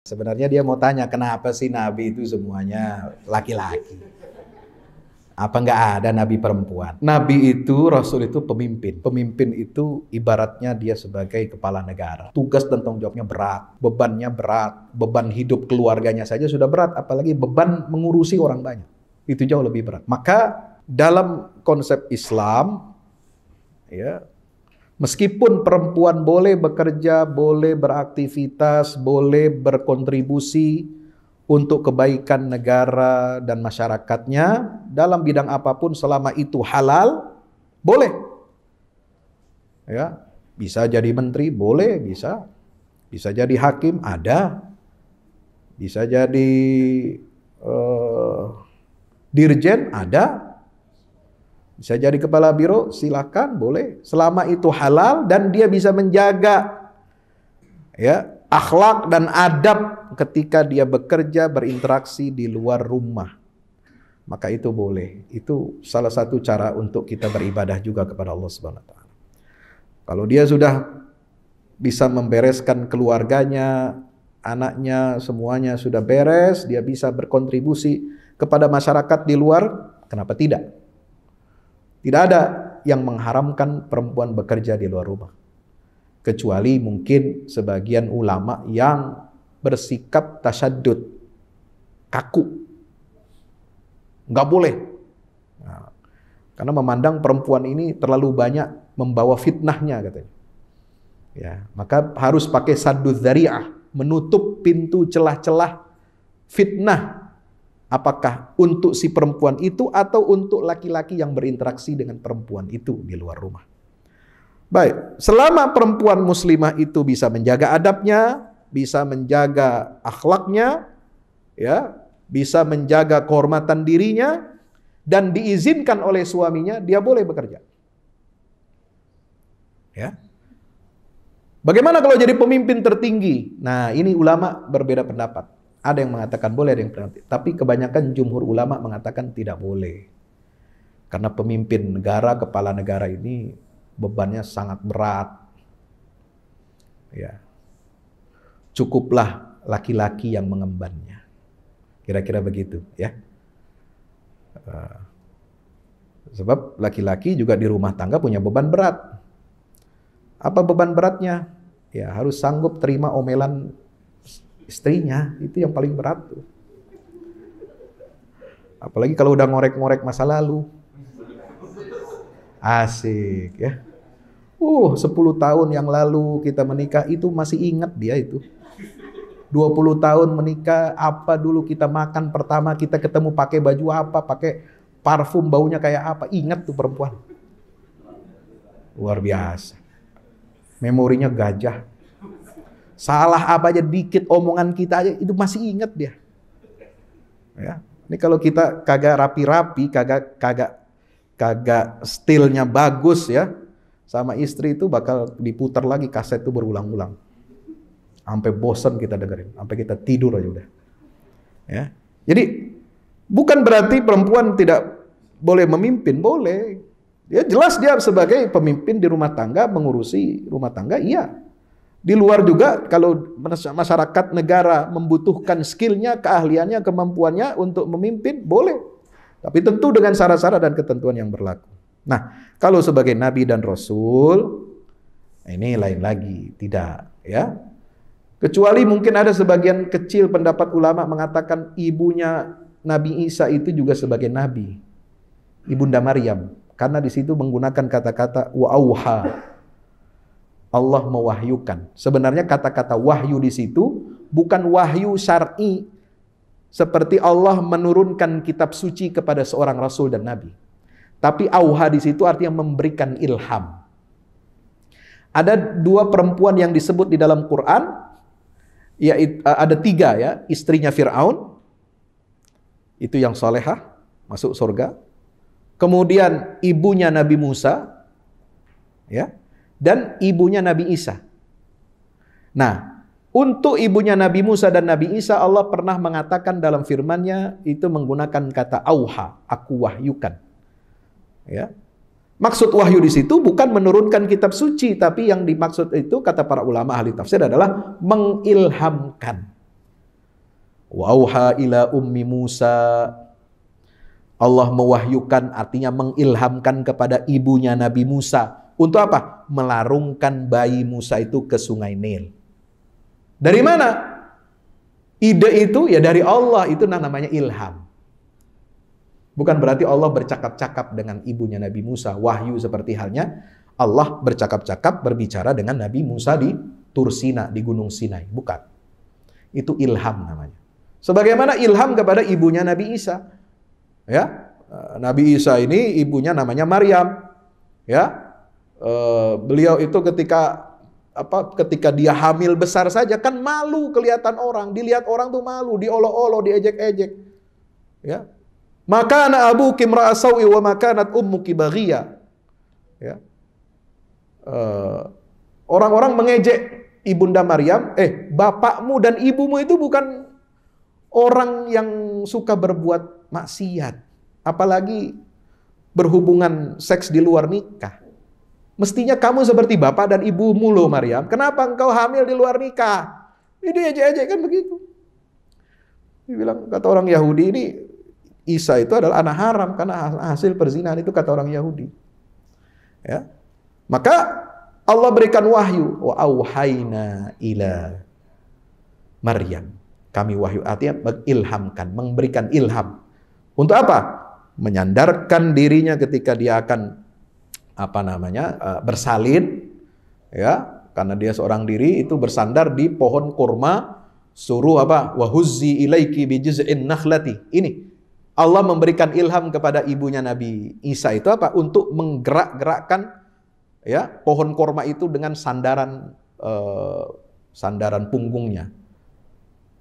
Sebenarnya dia mau tanya, kenapa sih Nabi itu semuanya laki-laki? Apa nggak ada Nabi perempuan? Nabi itu, Rasul itu pemimpin. Pemimpin itu ibaratnya dia sebagai kepala negara. Tugas dan tanggung jawabnya berat, bebannya berat, beban hidup keluarganya saja sudah berat, apalagi beban mengurusi orang banyak. Itu jauh lebih berat. Maka dalam konsep Islam, ya Meskipun perempuan boleh bekerja, boleh beraktivitas, boleh berkontribusi untuk kebaikan negara dan masyarakatnya dalam bidang apapun selama itu halal, boleh. Ya, bisa jadi menteri, boleh, bisa. Bisa jadi hakim, ada. Bisa jadi uh, dirjen, ada. Bisa jadi kepala biro, silakan, boleh. Selama itu halal dan dia bisa menjaga ya akhlak dan adab ketika dia bekerja berinteraksi di luar rumah. Maka itu boleh. Itu salah satu cara untuk kita beribadah juga kepada Allah Subhanahu wa taala. Kalau dia sudah bisa membereskan keluarganya, anaknya, semuanya sudah beres, dia bisa berkontribusi kepada masyarakat di luar, kenapa tidak? Tidak ada yang mengharamkan perempuan bekerja di luar rumah. Kecuali mungkin sebagian ulama yang bersikap tasyadud, kaku. Nggak boleh. Nah, karena memandang perempuan ini terlalu banyak membawa fitnahnya katanya. Ya, maka harus pakai sadud zari'ah, menutup pintu celah-celah fitnah Apakah untuk si perempuan itu atau untuk laki-laki yang berinteraksi dengan perempuan itu di luar rumah? Baik, selama perempuan muslimah itu bisa menjaga adabnya, bisa menjaga akhlaknya, ya, bisa menjaga kehormatan dirinya dan diizinkan oleh suaminya dia boleh bekerja. Ya. Bagaimana kalau jadi pemimpin tertinggi? Nah, ini ulama berbeda pendapat. Ada yang mengatakan boleh, ada yang tidak. Tapi kebanyakan jumhur ulama mengatakan tidak boleh. Karena pemimpin negara, kepala negara ini bebannya sangat berat. Ya. Cukuplah laki-laki yang mengembannya. Kira-kira begitu, ya. Eh, sebab laki-laki juga di rumah tangga punya beban berat. Apa beban beratnya? Ya, harus sanggup terima omelan istrinya itu yang paling berat tuh. Apalagi kalau udah ngorek-ngorek masa lalu. Asik ya. Uh, 10 tahun yang lalu kita menikah itu masih ingat dia itu. 20 tahun menikah, apa dulu kita makan pertama, kita ketemu pakai baju apa, pakai parfum baunya kayak apa, ingat tuh perempuan. Luar biasa. Memorinya gajah. Salah apa aja dikit omongan kita aja itu masih ingat dia. Ya. Ini kalau kita kagak rapi-rapi, kagak kagak kagak stilnya bagus ya, sama istri itu bakal diputar lagi kaset itu berulang-ulang. Sampai bosan kita dengerin, sampai kita tidur aja udah. Ya. Jadi bukan berarti perempuan tidak boleh memimpin, boleh. Ya jelas dia sebagai pemimpin di rumah tangga mengurusi rumah tangga, iya. Di luar juga kalau masyarakat negara membutuhkan skillnya, keahliannya, kemampuannya untuk memimpin, boleh. Tapi tentu dengan syarat-syarat dan ketentuan yang berlaku. Nah, kalau sebagai nabi dan rasul, nah ini lain lagi, tidak ya. Kecuali mungkin ada sebagian kecil pendapat ulama mengatakan ibunya Nabi Isa itu juga sebagai nabi. Ibunda Maryam karena di situ menggunakan kata-kata wa'auha Allah mewahyukan. Sebenarnya kata-kata wahyu di situ bukan wahyu syar'i seperti Allah menurunkan kitab suci kepada seorang rasul dan nabi. Tapi auha di situ artinya memberikan ilham. Ada dua perempuan yang disebut di dalam Quran, yaitu eh, ada tiga ya, istrinya Fir'aun, itu yang solehah, masuk surga. Kemudian ibunya Nabi Musa, ya, dan ibunya Nabi Isa. Nah, untuk ibunya Nabi Musa dan Nabi Isa Allah pernah mengatakan dalam firman-Nya itu menggunakan kata auha, aku wahyukan. Ya. Maksud wahyu di situ bukan menurunkan kitab suci, tapi yang dimaksud itu kata para ulama ahli tafsir adalah mengilhamkan. Wauha auha ila ummi Musa Allah mewahyukan artinya mengilhamkan kepada ibunya Nabi Musa untuk apa? Melarungkan bayi Musa itu ke sungai Nil. Dari mana? Ide itu ya dari Allah, itu namanya ilham. Bukan berarti Allah bercakap-cakap dengan ibunya Nabi Musa, wahyu seperti halnya Allah bercakap-cakap berbicara dengan Nabi Musa di Tursina di Gunung Sinai, bukan. Itu ilham namanya. Sebagaimana ilham kepada ibunya Nabi Isa. Ya, eh, Nabi Isa ini ibunya namanya Maryam. Ya, Eh, beliau itu ketika apa ketika dia hamil besar saja kan malu kelihatan orang, dilihat orang tuh malu, diolok-olok, diejek-ejek. Ya. anak abu kimra asawi wa makanat Ummu kibagia. Ya. orang eh, orang-orang mengejek ibunda Maryam, eh bapakmu dan ibumu itu bukan orang yang suka berbuat maksiat, apalagi berhubungan seks di luar nikah. Mestinya kamu seperti bapak dan ibumu loh Maryam. Kenapa engkau hamil di luar nikah? Ini ejek ejek kan begitu. Dia bilang, kata orang Yahudi ini, Isa itu adalah anak haram karena hasil perzinahan itu kata orang Yahudi. Ya. Maka Allah berikan wahyu, wa auhayna ila Maryam. Kami wahyu artinya mengilhamkan, memberikan ilham. Untuk apa? Menyandarkan dirinya ketika dia akan apa namanya uh, bersalin ya karena dia seorang diri itu bersandar di pohon kurma suruh apa wahuzzi ilaiki bijiz'in nakhlati ini Allah memberikan ilham kepada ibunya Nabi Isa itu apa untuk menggerak-gerakkan ya pohon kurma itu dengan sandaran eh, sandaran punggungnya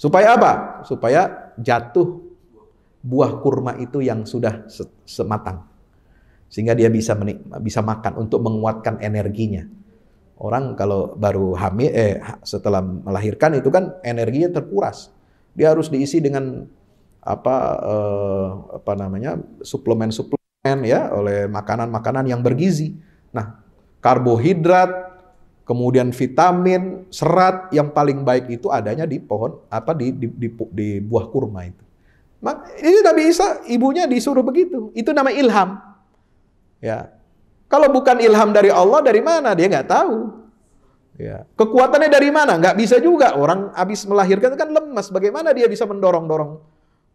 supaya apa supaya jatuh buah kurma itu yang sudah sematang sehingga dia bisa bisa makan untuk menguatkan energinya. Orang kalau baru hamil eh setelah melahirkan itu kan energinya terkuras. Dia harus diisi dengan apa eh, apa namanya? suplemen-suplemen ya oleh makanan-makanan yang bergizi. Nah, karbohidrat, kemudian vitamin, serat yang paling baik itu adanya di pohon apa di di, di, di buah kurma itu. Ini Nabi Isa ibunya disuruh begitu. Itu nama ilham. Ya. Kalau bukan ilham dari Allah dari mana? Dia nggak tahu. Ya. Kekuatannya dari mana? Nggak bisa juga. Orang habis melahirkan kan lemas. Bagaimana dia bisa mendorong-dorong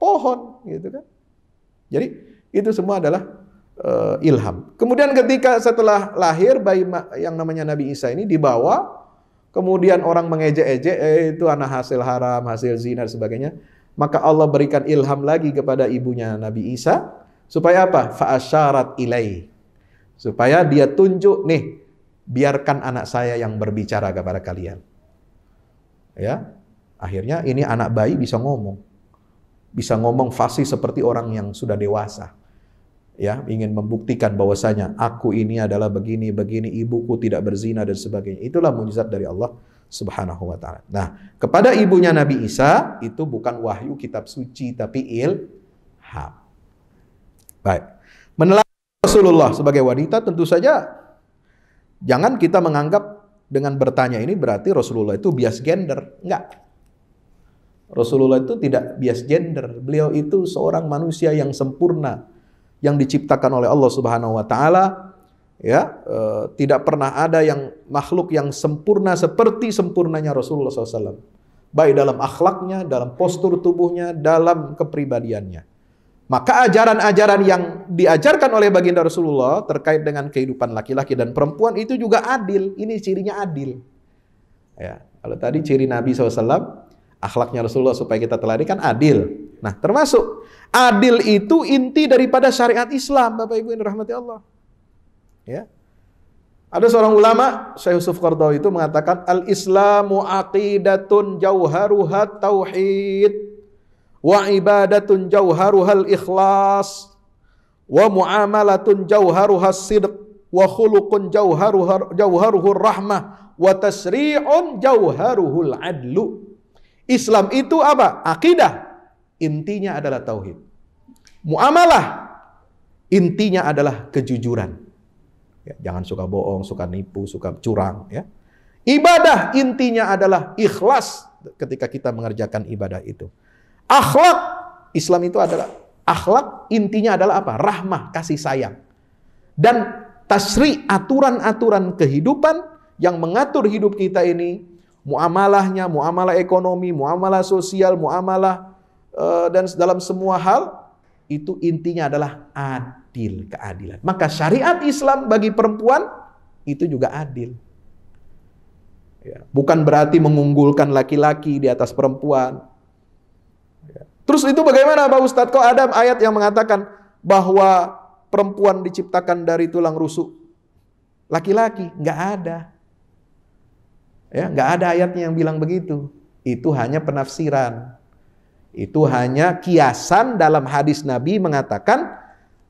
pohon? Gitu kan? Jadi itu semua adalah uh, ilham. Kemudian ketika setelah lahir bayi yang namanya Nabi Isa ini dibawa, kemudian orang mengejek-ejek, eh, itu anak hasil haram, hasil zina dan sebagainya. Maka Allah berikan ilham lagi kepada ibunya Nabi Isa supaya apa? Faasyarat ilai. Supaya dia tunjuk nih, biarkan anak saya yang berbicara kepada kalian. Ya. Akhirnya ini anak bayi bisa ngomong. Bisa ngomong fasih seperti orang yang sudah dewasa. Ya, ingin membuktikan bahwasanya aku ini adalah begini, begini, ibuku tidak berzina dan sebagainya. Itulah mujizat dari Allah Subhanahu wa taala. Nah, kepada ibunya Nabi Isa itu bukan wahyu kitab suci tapi ilham. Baik. Menelan Rasulullah sebagai wanita tentu saja jangan kita menganggap dengan bertanya ini berarti Rasulullah itu bias gender. Enggak. Rasulullah itu tidak bias gender. Beliau itu seorang manusia yang sempurna yang diciptakan oleh Allah Subhanahu wa taala ya e, tidak pernah ada yang makhluk yang sempurna seperti sempurnanya Rasulullah SAW baik dalam akhlaknya dalam postur tubuhnya dalam kepribadiannya maka ajaran-ajaran yang diajarkan oleh baginda Rasulullah terkait dengan kehidupan laki-laki dan perempuan itu juga adil. Ini cirinya adil. Ya, kalau tadi ciri Nabi SAW, akhlaknya Rasulullah supaya kita teladani kan adil. Nah, termasuk adil itu inti daripada syariat Islam, Bapak Ibu yang dirahmati Allah. Ya. Ada seorang ulama, Syekh Yusuf Qardawi itu mengatakan al-Islamu aqidatun jauharuha tauhid wa ibadatun jauharuhal ikhlas wa muamalatun jauharuhas sidq wa khuluqun jauharuhur jauharuhur rahmah wa tasri'un jauharuhul adlu Islam itu apa? Akidah. Intinya adalah tauhid. Muamalah intinya adalah kejujuran. Ya, jangan suka bohong, suka nipu, suka curang. Ya. Ibadah intinya adalah ikhlas ketika kita mengerjakan ibadah itu. Akhlak Islam itu adalah akhlak intinya adalah apa? Rahmah, kasih sayang. Dan tasri aturan-aturan kehidupan yang mengatur hidup kita ini, muamalahnya, muamalah ekonomi, muamalah sosial, muamalah eh, dan dalam semua hal itu intinya adalah adil, keadilan. Maka syariat Islam bagi perempuan itu juga adil. Ya, bukan berarti mengunggulkan laki-laki di atas perempuan, Terus itu bagaimana Pak Ustadz? Kok ada ayat yang mengatakan bahwa perempuan diciptakan dari tulang rusuk? Laki-laki, nggak ada. Ya, nggak ada ayatnya yang bilang begitu. Itu hanya penafsiran. Itu hanya kiasan dalam hadis Nabi mengatakan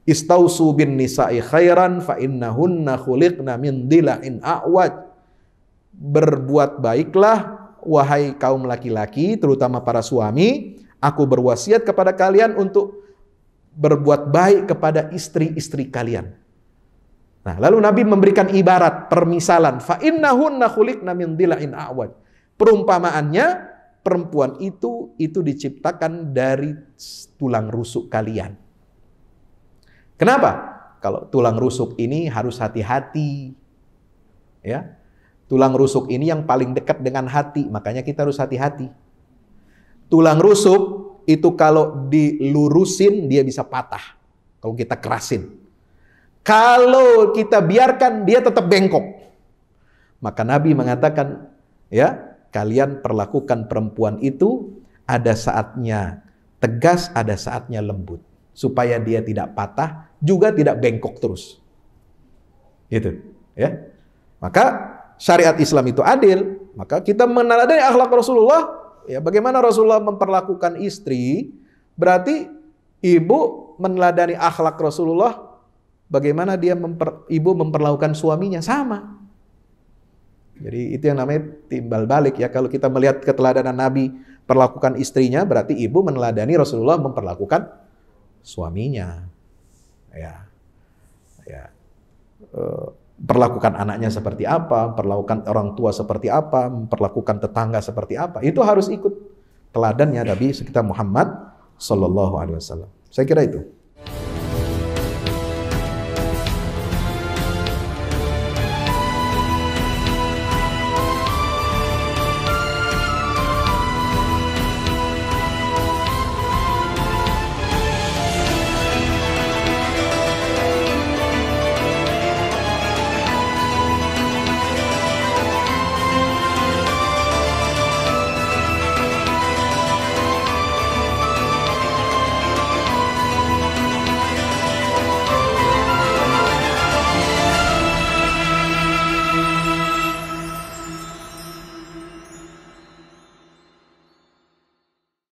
istausu bin nisa'i khairan fa innahunna khuliqna min dilain a'waj. Berbuat baiklah wahai kaum laki-laki terutama para suami Aku berwasiat kepada kalian untuk berbuat baik kepada istri-istri kalian. Nah, lalu Nabi memberikan ibarat permisalan fa innahunna khuliqna min dilain awad. Perumpamaannya perempuan itu itu diciptakan dari tulang rusuk kalian. Kenapa? Kalau tulang rusuk ini harus hati-hati. Ya. Tulang rusuk ini yang paling dekat dengan hati, makanya kita harus hati-hati. Tulang rusuk itu kalau dilurusin dia bisa patah. Kalau kita kerasin. Kalau kita biarkan dia tetap bengkok. Maka Nabi mengatakan, ya, kalian perlakukan perempuan itu ada saatnya tegas, ada saatnya lembut supaya dia tidak patah juga tidak bengkok terus. Gitu, ya. Maka syariat Islam itu adil, maka kita meneladani akhlak Rasulullah Ya, bagaimana Rasulullah memperlakukan istri? Berarti ibu meneladani akhlak Rasulullah. Bagaimana dia memper, ibu memperlakukan suaminya sama. Jadi itu yang namanya timbal balik ya. Kalau kita melihat keteladanan Nabi perlakukan istrinya, berarti ibu meneladani Rasulullah memperlakukan suaminya. Ya, ya. Uh, perlakukan anaknya seperti apa, perlakukan orang tua seperti apa, perlakukan tetangga seperti apa. Itu harus ikut teladannya Nabi sekitar Muhammad Sallallahu Alaihi Wasallam. Saya kira itu.